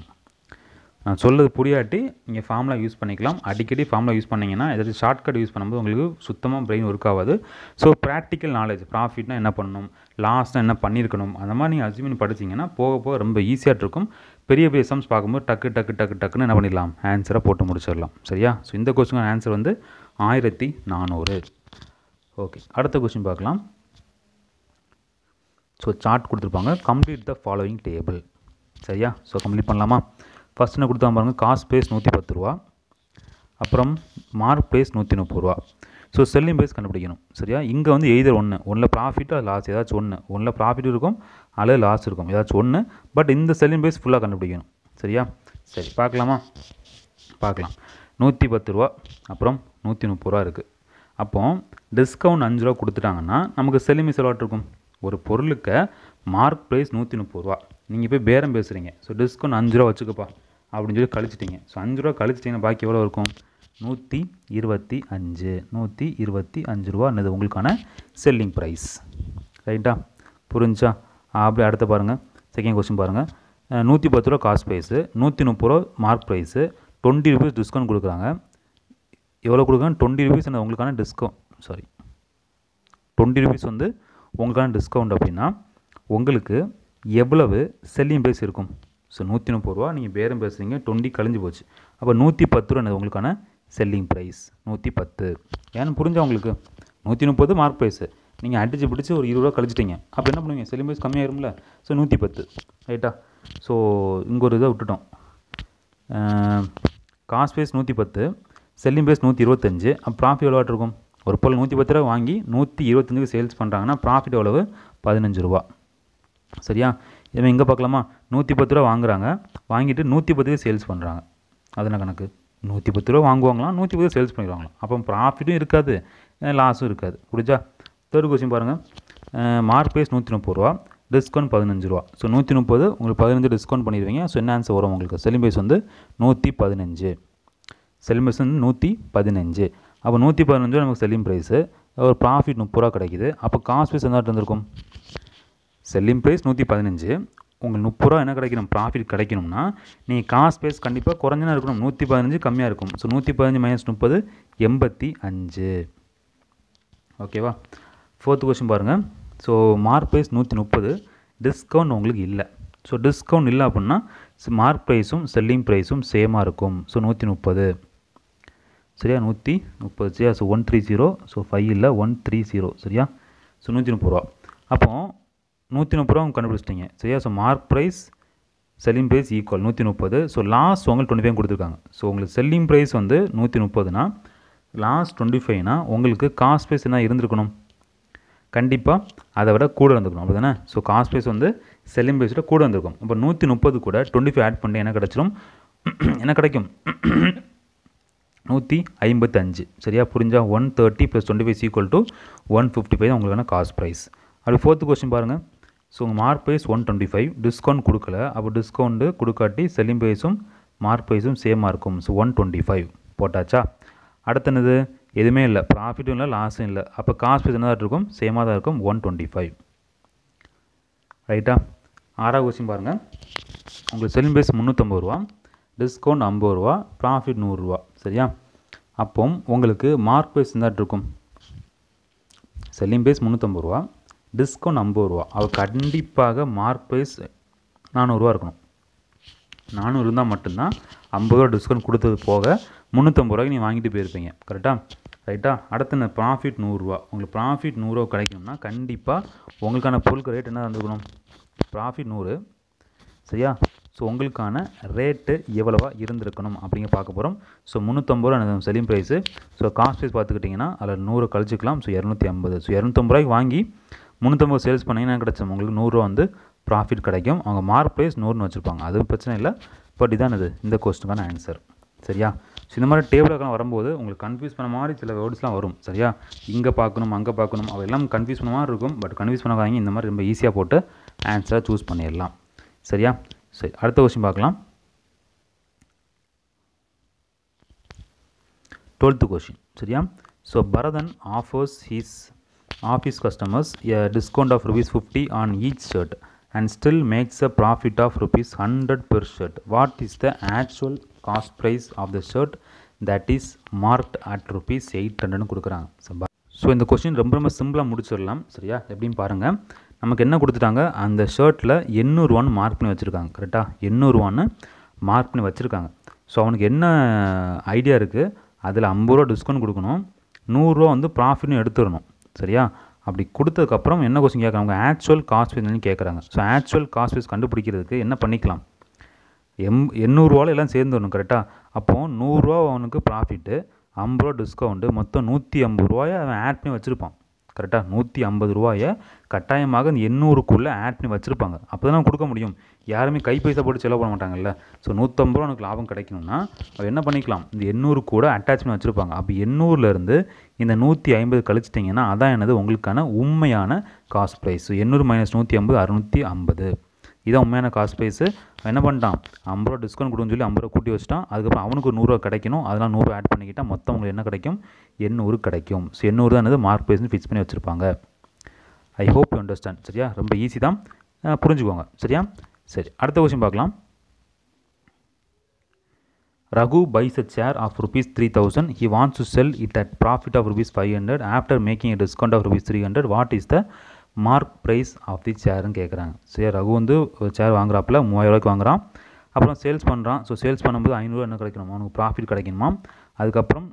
நான் சொல்லது புரியாட்டி நீங்கள் ஃபார்முலா யூஸ் பண்ணிக்கலாம் அடிக்கடி ஃபார்முலா யூஸ் பண்ணிங்கன்னா ஏதாச்சும் ஷார்ட்கட் யூஸ் பண்ணும்போது உங்களுக்கு சுத்தமாக பிரெயின் ஒர்க் ஆகாது ஸோ ப்ராக்டிக்கல் நாலேஜ் ப்ராஃபிட்னால் என்ன பண்ணணும் லாஸ்ட்னா என்ன பண்ணியிருக்கணும் அந்த மாதிரி நீங்கள் அசியூம் படிச்சிங்கன்னா போக போக ரொம்ப ஈஸியாக இருக்கும் பெரிய பெரிய சம்ஸ் பார்க்கும்போது டக்கு டக்கு டக்கு டக்குன்னு என்ன பண்ணிடலாம் ஆன்சராக போட்டு முடிச்சிடலாம் சரியா ஸோ இந்த கொஸ்டினுக்கான ஆன்சர் வந்து ஆயிரத்தி நானூறு ஓகே அடுத்த கொஸ்டின் பார்க்கலாம் ஸோ சார்ட் கொடுத்துருப்பாங்க கம்ப்ளீட் த ஃபாலோவிங் டேபிள் சரியா ஸோ கம்ப்ளீட் பண்ணலாமா ஃபஸ்ட் கொடுத்தா பாருங்கள் காஸ்ட் ப்ரைஸ் நூற்றி பத்து ரூபா அப்புறம் மார்க் ப்ரைஸ் நூற்றி முப்பது ரூபா ஸோ செல்லிங் ப்ரைஸ் கண்டுபிடிக்கணும் சரியா இங்கே வந்து எய்தர் ஒன்று ஒன்றில் ப்ராஃபிட் அது லாஸ் ஏதாச்சும் ஒன்று ஒன்றில் ப்ராஃபிட் இருக்கும் அல்லது லாஸ் இருக்கும் ஏதாச்சும் ஒன்று பட் இந்த செல்லிங் ப்ரைஸ் ஃபுல்லாக கண்டுபிடிக்கணும் சரியா சரி பார்க்கலாமா பார்க்கலாம் நூற்றி பத்து ரூபா அப்புறம் நூற்றி முப்பது ரூபா இருக்குது அப்போ டிஸ்கவுண்ட் அஞ்சு ரூபா கொடுத்துட்டாங்கன்னா நமக்கு செல்லிங் ப்ரைஸ் இருக்கும் ஒரு பொருளுக்கு மார்க் ப்ரைஸ் நூற்றி முப்பது ரூபா நீங்கள் போய் பேரம் பேசுகிறீங்க ஸோ டிஸ்கவுண்ட் அஞ்சு ரூபா வச்சுக்கப்பா அப்படின்னு சொல்லி கழிச்சிட்டிங்க ஸோ அஞ்சு ரூபா கழிச்சிட்டிங்கன்னா பாக்கி எவ்வளோ இருக்கும் நூற்றி இருபத்தி அஞ்சு நூற்றி இருபத்தி அஞ்சு ரூபா என்னது உங்களுக்கான செல்லிங் ப்ரைஸ் ரைட்டா புரிஞ்சா அப்படி அடுத்து பாருங்கள் செகண்ட் கொஸ்டின் பாருங்கள் நூற்றி பத்து ரூபா காஸ்ட் ப்ரைஸு நூற்றி முப்பது ரூபா mark price twenty rupees discount கொடுக்குறாங்க எவ்வளோ கொடுக்குறாங்க டுவெண்ட்டி ருபீஸ் என்ன உங்களுக்கான டிஸ்கவுண்ட் சாரி டுவெண்ட்டி ருபீஸ் வந்து உங்களுக்கான டிஸ்கவுண்ட் அப்படின்னா உங்களுக்கு எவ்வளவு செல்லிங் ப்ரைஸ் இருக்கும் ஸோ நூற்றி முப்பது ரூபா நீங்கள் பேரம் பேசுகிறீங்க டுவெண்ட்டி கழிஞ்சு போச்சு அப்போ நூற்றி பத்து ரூபா உங்களுக்கான செல்லிங் ப்ரைஸ் நூற்றி பத்து ஏன்னு புரிஞ்சா உங்களுக்கு நூற்றி முப்பது மார்க் ப்ரைஸு நீங்கள் அடிச்சு பிடிச்சி ஒரு இருபது ரூபா கழிச்சிட்டீங்க அப்போ என்ன பண்ணுவீங்க செல்லிங் ப்ரைஸ் கம்மியாகிரும்ல ஸோ நூற்றி பத்து ரைட்டா ஸோ இங்கே ஒரு இதை விட்டுட்டோம் காஸ்ட் ப்ரைஸ் நூற்றி பத்து செல்லிங் ப்ரைஸ் நூற்றி இருபத்தஞ்சு அப்போ ப்ராஃபிட் எவ்வளோட்டு இருக்கும் ஒரு பொருள் நூற்றி பத்து ரூபா வாங்கி நூற்றி இருபத்தஞ்சுக்கு சேல்ஸ் பண்ணுறாங்கன்னா ப்ராஃபிட் எவ்வளவு பதினஞ்சு ரூபா சரியா இதே எங்கே பார்க்கலாமா நூற்றி பத்து ரூபா வாங்குறாங்க வாங்கிட்டு நூற்றி பத்து ரூபா சேல்ஸ் பண்ணுறாங்க அதுன கணக்கு நூற்றி பத்து ரூபா வாங்குவாங்களாம் நூற்றி பத்து சேல்ஸ் பண்ணிடுவாங்களாம் அப்போ ப்ராஃபிட்டும் இருக்காது லாஸும் இருக்காது புரிஞ்சா தேர்ட் கொஸ்டின் பாருங்கள் மார்க் பேஸ் நூற்றி முப்பது ரூபா டிஸ்கவுண்ட் பதினஞ்சு ரூபா ஸோ நூற்றி முப்பது உங்களுக்கு பதினஞ்சு டிஸ்கவுண்ட் பண்ணிடுவீங்க ஸோ என்ன ஆன்சர் வரும் உங்களுக்கு செல்லிங் ப்ரைஸ் வந்து நூற்றி பதினஞ்சு செல்லிங் ப்ரைஸ் வந்து நூற்றி பதினஞ்சு அப்போ நூற்றி பதினஞ்சு ரூபா நமக்கு செல்லிங் ப்ரைஸு ஒரு ப்ராஃபிட் முப்பது ரூபா கிடைக்குது அப்போ காஸ்ட் பீஸ் எந்த இருந்திருக்கும் செல்லிங் ப்ரைஸ் நூற்றி பதினஞ்சு உங்களுக்கு முப்பது ரூபா என்ன கிடைக்கணும் ப்ராஃபிட் கிடைக்கணும்னா நீங்கள் காஸ்ட் ப்ரைஸ் கண்டிப்பாக குறைஞ்சனா இருக்கணும் நூற்றி பதினஞ்சு கம்மியாக இருக்கும் ஸோ நூற்றி பதினஞ்சு மைனஸ் முப்பது எண்பத்தி அஞ்சு ஓகேவா ஃபோர்த்து கொஸ்டின் பாருங்கள் ஸோ மார்க் ப்ரைஸ் நூற்றி முப்பது டிஸ்கவுண்ட் உங்களுக்கு இல்லை ஸோ டிஸ்கவுண்ட் இல்லை அப்படின்னா மார்க் ப்ரைஸும் செல்லிங் ப்ரைஸும் சேமாக இருக்கும் ஸோ நூற்றி முப்பது சரியா நூற்றி முப்பது சரியா so one three zero so five இல்லை ஒன் த்ரீ ஜீரோ சரியா ஸோ நூற்றி முப்பது ரூபா அப்போது நூற்றி முப்பது ரூபா கண்டுபிடிச்சிட்டிங்க சரியா so mark price selling price equal நூற்றி முப்பது ஸோ லாஸ்ட் உங்களுக்கு டுவெண்ட்டி ஃபைவ் கொடுத்துருக்காங்க ஸோ உங்களுக்கு செல்லிங் ப்ரைஸ் வந்து நூற்றி முப்பதுனா லாஸ்ட் டுவெண்ட்டி ஃபைவ்னா உங்களுக்கு காஸ்ட் ப்ரைஸ் என்ன இருந்திருக்கணும் கண்டிப்பாக அதை விட கூட இருந்துக்கணும் அப்படி தானே ஸோ காஸ்ட் ப்ரைஸ் வந்து செல்லிங் விட கூட இருந்திருக்கும் இப்போ நூற்றி முப்பது கூட டுவெண்ட்டி ஃபைவ் ஆட் பண்ணி என்ன கிடச்சிடும் என்ன கிடைக்கும் நூற்றி ஐம்பத்தஞ்சு சரியா புரிஞ்சால் one thirty plus twenty five equal to one fifty five உங்களுக்கான காஸ்ட் ப்ரைஸ் அப்படி ஃபோர்த்து கொஸ்டின் பாருங்கள் ஸோ உங்கள் mark price one twenty five discount கொடுக்கல அப்போ டிஸ்கவுண்ட்டு கொடுக்காட்டி செல்லிங் ப்ரைஸும் மார்க் ப்ரைஸும் சேமாக இருக்கும் ஸோ ஒன் டுவெண்ட்டி ஃபைவ் போட்டாச்சா அடுத்தது எதுவுமே இல்லை ப்ராஃபிட்டும் இல்லை லாஸும் இல்லை அப்போ காஸ்ட் ப்ரைஸ் என்ன இருக்கும் சேமாக தான் இருக்கும் ஒன் டுவெண்ட்டி ஃபைவ் ரைட்டா ஆறாவது கொஸ்டின் பாருங்கள் உங்களுக்கு செல்லிங் ப்ரைஸ் முந்நூற்றம்பது ரூபா டிஸ்கவுண்ட் ஐம்பது ரூபா ப்ராஃபிட் நூறுரூவா சரியா அப்போ உங்களுக்கு மார்க் ப்ரைஸ் என்ன இருக்கும் செல்லிங் ப்ரைஸ் முந்நூற்றம்பது ரூபா டிஸ்கவுண்ட் ஐம்பது ரூபா அவள் கண்டிப்பாக மார்க் ப்ரைஸ் நானூறுரூவா இருக்கணும் நானூறு இருந்தால் மட்டும்தான் ஐம்பது ரூபா டிஸ்கவுண்ட் கொடுத்தது போக முந்நூற்றம்பது ரூபாய்க்கு நீ வாங்கிட்டு போயிருப்பீங்க கரெக்டாக ரைட்டா அடுத்த இந்த ப்ராஃபிட் நூறுரூவா உங்களுக்கு ப்ராஃபிட் நூறுரூவா கிடைக்கணும்னா கண்டிப்பாக உங்களுக்கான பொருட்கள் ரேட் என்ன இருந்துக்கணும் ப்ராஃபிட் நூறு சரியா ஸோ உங்களுக்கான ரேட்டு எவ்வளவா இருந்திருக்கணும் அப்படிங்க பார்க்க போகிறோம் ஸோ முந்நூற்றம்பது ரூபா selling price so cost price பார்த்துக்கிட்டிங்கன்னா அதில் நூறு கழிச்சிக்கலாம் ஸோ இரநூத்தி ஐம்பது ஸோ இரநூத்தம்பது ரூபாய்க்கு வாங்கி முந்நூற்றம்பது சேல்ஸ் பண்ணிங்கன்னா கிடச்சோம் உங்களுக்கு நூறுரூவா வந்து ப்ராஃபிட் கிடைக்கும் அவங்க மார்க் ப்ரைஸ் நூறுன்னு வச்சுருப்பாங்க அதுவும் பிரச்சனை இல்லை பட் இதான் இது இந்த கொஸ்டுக்கான ஆன்சர் சரியா ஸோ இந்த மாதிரி டேபிளாக வரும்போது உங்களுக்கு கன்ஃபியூஸ் பண்ண மாதிரி சில வேர்ட்ஸ்லாம் வரும் சரியா இங்கே பார்க்கணும் அங்கே பார்க்கணும் அவள் எல்லாம் கன்ஃபியூஸ் பண்ண மாதிரி இருக்கும் பட் கன்ஃபியூஸ் வாங்கி இந்த மாதிரி ரொம்ப ஈஸியாக போட்டு ஆன்சராக சூஸ் பண்ணிடலாம் சரியா சரி அடுத்த கொஸ்டின் பார்க்கலாம் டுவெல்த்து கொஸ்டின் சரியா so Bharathan offers his offers customers a discount of rupees fifty on each shirt and still makes a profit of rupees hundred per shirt what is the actual cost price of the shirt that is marked at rupees eight ஹண்ட்ரட்னு கொடுக்குறாங்க so இந்த question ரொம்ப ரொம்ப சிம்பிளாக முடிச்சிடலாம் சரியா எப்படின்னு பாருங்கள் நமக்கு என்ன கொடுத்துட்டாங்க அந்த ஷர்ட்டில் எண்ணூறுவான்னு மார்க் பண்ணி வச்சுருக்காங்க கரெக்டாக எண்ணூறுவான்னு மார்க் பண்ணி வச்சுருக்காங்க ஸோ அவனுக்கு என்ன ஐடியா இருக்குது அதில் ஐம்பது ரூபா டிஸ்கவுண்ட் கொடுக்கணும் நூறுரூவா வந்து ப்ராஃபிட்னு எடுத்துடணும் சரியா அப்படி கொடுத்ததுக்கப்புறம் என்ன கொஸ்டின் கேட்குறாங்க ஆக்சுவல் காஸ்ட் ஃபீஸ் கேட்குறாங்க ஸோ ஆக்சுவல் காஸ்ட் ஃபீஸ் கண்டுபிடிக்கிறதுக்கு என்ன பண்ணிக்கலாம் எம் எண்ணூறுரூவாவில் எல்லாம் சேர்ந்து வரணும் கரெக்டாக அப்போது நூறுரூவா அவனுக்கு ப்ராஃபிட்டு ஐம்பது ரூபா டிஸ்கவுண்ட்டு மொத்தம் நூற்றி ஐம்பது ரூபாயை அவன் ஆட் பண்ணி வச்சுருப்பான் கரெக்டாக நூற்றி ஐம்பது ரூபாயை கட்டாயமாக அந்த எண்ணூறுக்குள்ளே ஆட் பண்ணி வச்சுருப்பாங்க அப்போ தான் கொடுக்க முடியும் யாருமே பைசா போட்டு செலவு பண்ண மாட்டாங்கல்ல ஸோ நூற்றம்பது ரூபா எனக்கு லாபம் கிடைக்கணும்னா அவள் என்ன பண்ணிக்கலாம் இந்த எண்ணூறு கூட அட்டாச் பண்ணி வச்சுருப்பாங்க அப்போ எண்ணூறுலேருந்து இந்த நூற்றி ஐம்பது கழிச்சிட்டிங்கன்னா அதான் எனது உங்களுக்கான உண்மையான காஸ்ட் ப்ரைஸ் எண்ணூறு மைனஸ் நூற்றி ஐம்பது அறுநூற்றி ஐம்பது இதான் உண்மையான காஸ்ட் ப்ரைஸு என்ன பண்ணிட்டான் ஐம்பது ரூபா டிஸ்கவுண்ட் கொடுன்னு சொல்லி ஐம்பது ரூபா கூட்டி வச்சுட்டான் அதுக்கப்புறம் அவனுக்கு நூறுரூவா கிடைக்கணும் அதெல்லாம் நூறுரூவா ஆட் பண்ணிக்கிட்டால் மொத்தம் உங்களுக்கு என்ன கிடைக்கும் எண்ணூறு கிடைக்கும் ஸோ எண்ணூறு தான் அது மார்க் ப்ரைஸ்னு ஃபிக்ஸ் பண்ணி வச்சுருப்பாங்க ஐ ஹோப் யூ அண்டர்ஸ்டாண்ட் சரியா ரொம்ப ஈஸி தான் புரிஞ்சுக்கோங்க சரியா சரி அடுத்த கொஸ்டின் பார்க்கலாம் Raghu buys a chair of rupees three thousand he wants to sell it at profit of rupees five hundred after making a discount of rupees three hundred what is the mark price of the சேருன்னு கேட்குறாங்க சரி ரகு வந்து ஒரு சேர் மூவாயிரம் ரூபாய்க்கு வாங்குறான் அப்புறம் sales பண்ணுறான் ஸோ சேல்ஸ் பண்ணும்போது ஐநூறுரூவா என்ன கிடைக்கணுமா அவனுக்கு ப்ராஃபிட் கிடைக்கணுமா அதுக்கப்புறம்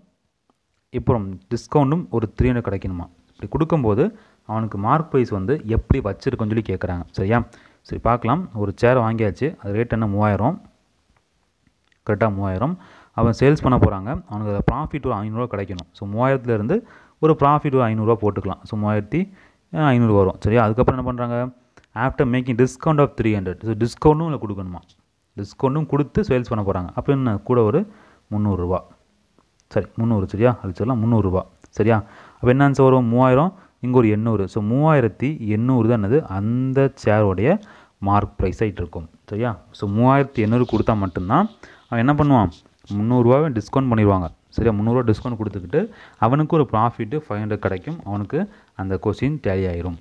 இப்போ டிஸ்கவுண்ட்டும் ஒரு த்ரீ ஹண்ட்ரட் கிடைக்கணுமா இப்படி கொடுக்கும்போது அவனுக்கு மார்க் ப்ரைஸ் வந்து எப்படி வச்சுருக்குன்னு சொல்லி கேட்குறாங்க சரியா சரி பார்க்கலாம் ஒரு சேர் வாங்கியாச்சு அது ரேட் என்ன மூவாயிரம் கரெக்டாக மூவாயிரம் அவன் சேல்ஸ் பண்ண போகிறாங்க அவனுக்கு ப்ராஃபிட் ஒரு ஐநூறுரூவா கிடைக்கணும் ஸோ மூவாயிரத்துலேருந்து ஒரு ப்ராஃபிட் ஒரு ஐநூறுரூவா போட்டுக்கலாம் ஸோ மூவாயிரத்தி ஐநூறு வரும் சரியா அதுக்கப்புறம் என்ன பண்ணுறாங்க after making discount of three hundred so டிஸ்கவுண்ட்டும் இல்லை கொடுக்கணுமா டிஸ்கவுண்ட்டும் கொடுத்து சேல்ஸ் பண்ண போகிறாங்க அப்போ என்ன கூட ஒரு முந்நூறுரூவா சரி முந்நூறு சரியா அது சொல்லலாம் முந்நூறுரூவா சரியா அப்போ என்ன ஆன்சர் வரும் மூவாயிரம் இங்கே ஒரு எண்ணூறு ஸோ மூவாயிரத்தி எண்ணூறு தான் என்னது அந்த சேருடைய மார்க் ப்ரைஸ் ஆகிட்டு இருக்கும் சரியா ஸோ மூவாயிரத்தி எண்ணூறு கொடுத்தா மட்டும்தான் அவன் என்ன பண்ணுவான் முந்நூறுரூவாவே டிஸ்கவுண்ட் பண்ணிடுவாங்க சரியா முந்நூறுரூவா டிஸ்கவுண்ட் கொடுத்துக்கிட்டு அவனுக்கு ஒரு ப்ராஃபிட்டு ஃபைவ் ஹண்ட்ரட் கிடைக்கும் அவனுக்கு அந்த கொஸ்டின் டேலி ஆயிரும்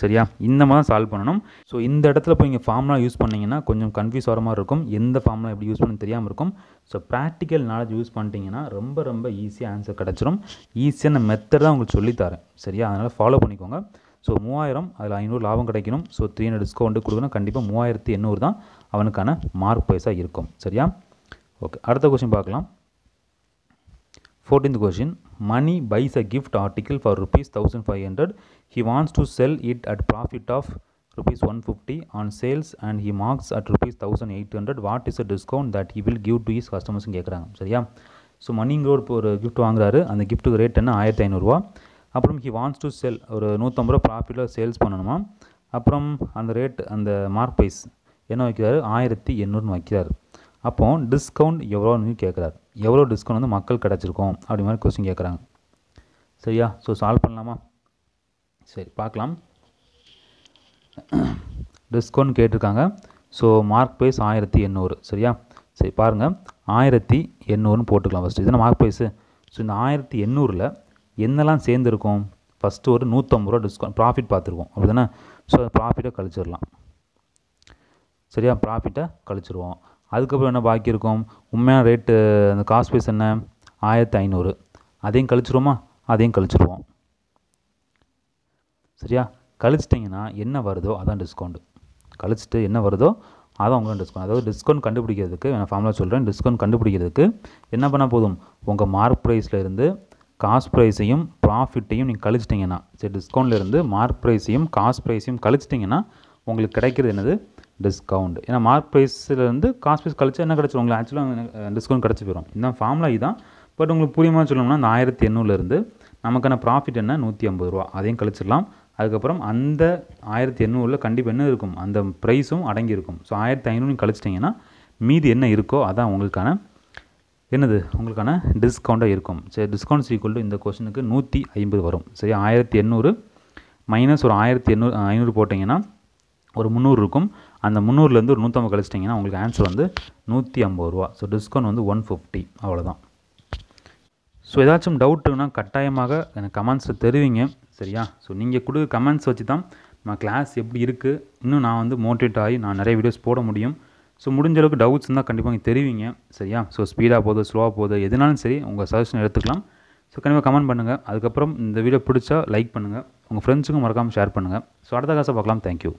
சரியா இந்த மாதிரி சால்வ் பண்ணணும் ஸோ இந்த இடத்துல போய் இங்கே ஃபார்முலா யூஸ் பண்ணிங்கன்னா கொஞ்சம் கன்ஃபியூஸ் வர மாதிரி இருக்கும் எந்த ஃபார்முலா எப்படி யூஸ் பண்ணி தெரியாமல் இருக்கும் ஸோ ப்ராக்டிக்கல் நாலேஜ் யூஸ் பண்ணிட்டீங்கன்னா ரொம்ப ரொம்ப ஈஸியாக ஆன்சர் கிடச்சிரும் ஈஸியான மெத்தட் தான் உங்களுக்கு சொல்லித்தரேன் சரியா அதனால் ஃபாலோ பண்ணிக்கோங்க ஸோ மூவாயிரம் அதில் ஐநூறு லாபம் கிடைக்கணும் ஸோ த்ரீ ஹண்ட்ரட் டிஸ்கவுண்ட் கொடுக்கணும் கண்டிப்பாக மூவாயிரத்தி எண்ணூறு தான் அவனுக்கான மார்க் பைஸாக இருக்கும் சரியா ஓகே அடுத்த கொஸ்டின் பார்க்கலாம் fourteenth question Mani buys a gift article for rupees thousand five hundred he wants to sell it at profit of one rupees 150 on sales and at rupees thousand eight hundred what is a discount that he will give to his customers கேட்குறாங்க சரியா so மணிங்கிற ஒரு ஒரு gift வாங்குறாரு அந்த கிஃப்ட்டுக்கு rate என்ன ஆயிரத்தி ஐநூறுரூவா அப்புறம் ஹி வாண்ட்ஸ் டு செல் ஒரு நூற்றம்பது ரூபா ப்ராஃபிட்டில் சேல்ஸ் பண்ணணுமா அப்புறம் அந்த ரேட் அந்த மார்க் ப்ரைஸ் என்ன வைக்கிறாரு ஆயிரத்தி எண்ணூறுன்னு வைக்கிறாரு அப்போ டிஸ்கவுண்ட் எவ்வளோன்னு கேட்குறாரு எவ்வளோ டிஸ்கவுண்ட் வந்து மக்கள் கிடச்சிருக்கோம் அப்படி மாதிரி கொஸ்டின் கேட்குறாங்க சரியா ஸோ சால்வ் பண்ணலாமா சரி பார்க்கலாம் டிஸ்கவுண்ட் கேட்டிருக்காங்க ஸோ மார்க் ப்ரைஸ் ஆயிரத்தி எண்ணூறு சரியா சரி பாருங்கள் ஆயிரத்தி எண்ணூறுன்னு போட்டுக்கலாம் ஃபஸ்ட்டு இதுனா மார்க் ப்ரைஸு ஸோ இந்த ஆயிரத்தி எண்ணூறில் என்னெல்லாம் சேர்ந்துருக்கும் ஃபஸ்ட்டு ஒரு நூற்றம்பது ரூபா டிஸ்கவுண்ட் ப்ராஃபிட் பார்த்துருக்கோம் அப்படி தானே ஸோ ப்ராஃபிட்டை கழிச்சிடலாம் சரியா ப்ராஃபிட்டை கழிச்சிருவோம் அதுக்கப்புறம் என்ன பாக்கி இருக்கும் உண்மையான ரேட்டு அந்த காஸ்ட் ப்ரைஸ் என்ன ஆயிரத்தி ஐநூறு அதையும் கழிச்சிருவோமா அதையும் கழிச்சிருவோம் சரியா கழிச்சிட்டிங்கன்னா என்ன வருதோ அதான் டிஸ்கவுண்ட் கழிச்சிட்டு என்ன வருதோ அதான் உங்களும் டிஸ்கவுண்ட் அதாவது டிஸ்கவுண்ட் கண்டுபிடிக்கிறதுக்கு நான் ஃபார்முலா சொல்கிறேன் டிஸ்கவுண்ட் கண்டுபிடிக்கிறதுக்கு என்ன பண்ணால் போதும் உங்கள் மார்க் ப்ரைஸில் இருந்து காஸ்ட் ப்ரைஸையும் ப்ராஃபிட்டையும் நீங்கள் கழிச்சிட்டிங்கன்னா சரி டிஸ்கவுண்ட்லேருந்து மார்க் ப்ரைஸையும் காஸ்ட் ப்ரைஸையும் கழிச்சிட்டிங்கன்னா உங்களுக்கு கிடைக்கிறது என்னது டிஸ்கவுண்ட் ஏன்னா மார்க் ப்ரைஸ்லேருந்து காஸ்ட் ப்ரைஸ் கழிச்சு என்ன கிடச்சிரும் உங்களுக்கு ஆக்சுவலாக டிஸ்கவுண்ட் கிடச்சி போயிடும் இந்த ஃபார்முலா இதுதான் பட் உங்களுக்கு புரியுமா சொல்லணும்னா அந்த ஆயிரத்தி எண்ணூறுலேருந்து நமக்கான ப்ராஃபிட் என்ன நூற்றி ஐம்பது ரூபா அதையும் கழிச்சிடலாம் அதுக்கப்புறம் அந்த ஆயிரத்தி எண்ணூறில் கண்டிப்பாக என்ன இருக்கும் அந்த ப்ரைஸும் அடங்கியிருக்கும் ஸோ ஆயிரத்தி ஐநூறு கழிச்சிட்டிங்கன்னா மீதி என்ன இருக்கோ அதான் உங்களுக்கான என்னது உங்களுக்கான டிஸ்கவுண்ட்டாக இருக்கும் சரி டிஸ்கவுண்ட் ஈக்குவல் டு இந்த கொஷனுக்கு நூற்றி ஐம்பது வரும் சரி ஆயிரத்தி எண்ணூறு மைனஸ் ஒரு ஆயிரத்தி எண்ணூறு ஐநூறு போட்டிங்கன்னா ஒரு முந்நூறு இருக்கும் அந்த முந்நூறுலேருந்து ஒரு நூற்றம்பது கழிச்சிட்டிங்கன்னா உங்களுக்கு ஆன்சர் வந்து நூற்றி ஐம்பது ரூபா ஸோ டிஸ்கவுண்ட் வந்து ஒன் ஃபிஃப்டி அவ்வளோதான் ஸோ ஏதாச்சும் டவுட்டுன்னா கட்டாயமாக எனக்கு கமெண்ட்ஸில் தெரிவிங்க சரியா ஸோ நீங்கள் கொடுக்க கமெண்ட்ஸ் வச்சு தான் நம்ம கிளாஸ் எப்படி இருக்குது இன்னும் நான் வந்து மோட்டிவேட் ஆகி நான் நிறைய வீடியோஸ் போட முடியும் ஸோ முடிஞ்ச அளவுக்கு டவுட்ஸ் இருந்தால் கண்டிப்பாக நீங்கள் தெரிவிங்க சரியா ஸோ ஸ்பீடாக போகுது ஸ்லோவாக போகுது எதுனாலும் சரி உங்கள் சஜஷன் எடுத்துக்கலாம் ஸோ கண்டிப்பாக கமெண்ட் பண்ணுங்கள் அதுக்கப்புறம் இந்த வீடியோ பிடிச்சா லைக் பண்ணுங்கள் உங்கள் ஃப்ரெண்ட்ஸுக்கும் மறக்காமல் ஷேர் பண்ணுங்கள் ஸோ அடுத்த காசை பார்க்கலாம் தேங்க்யூ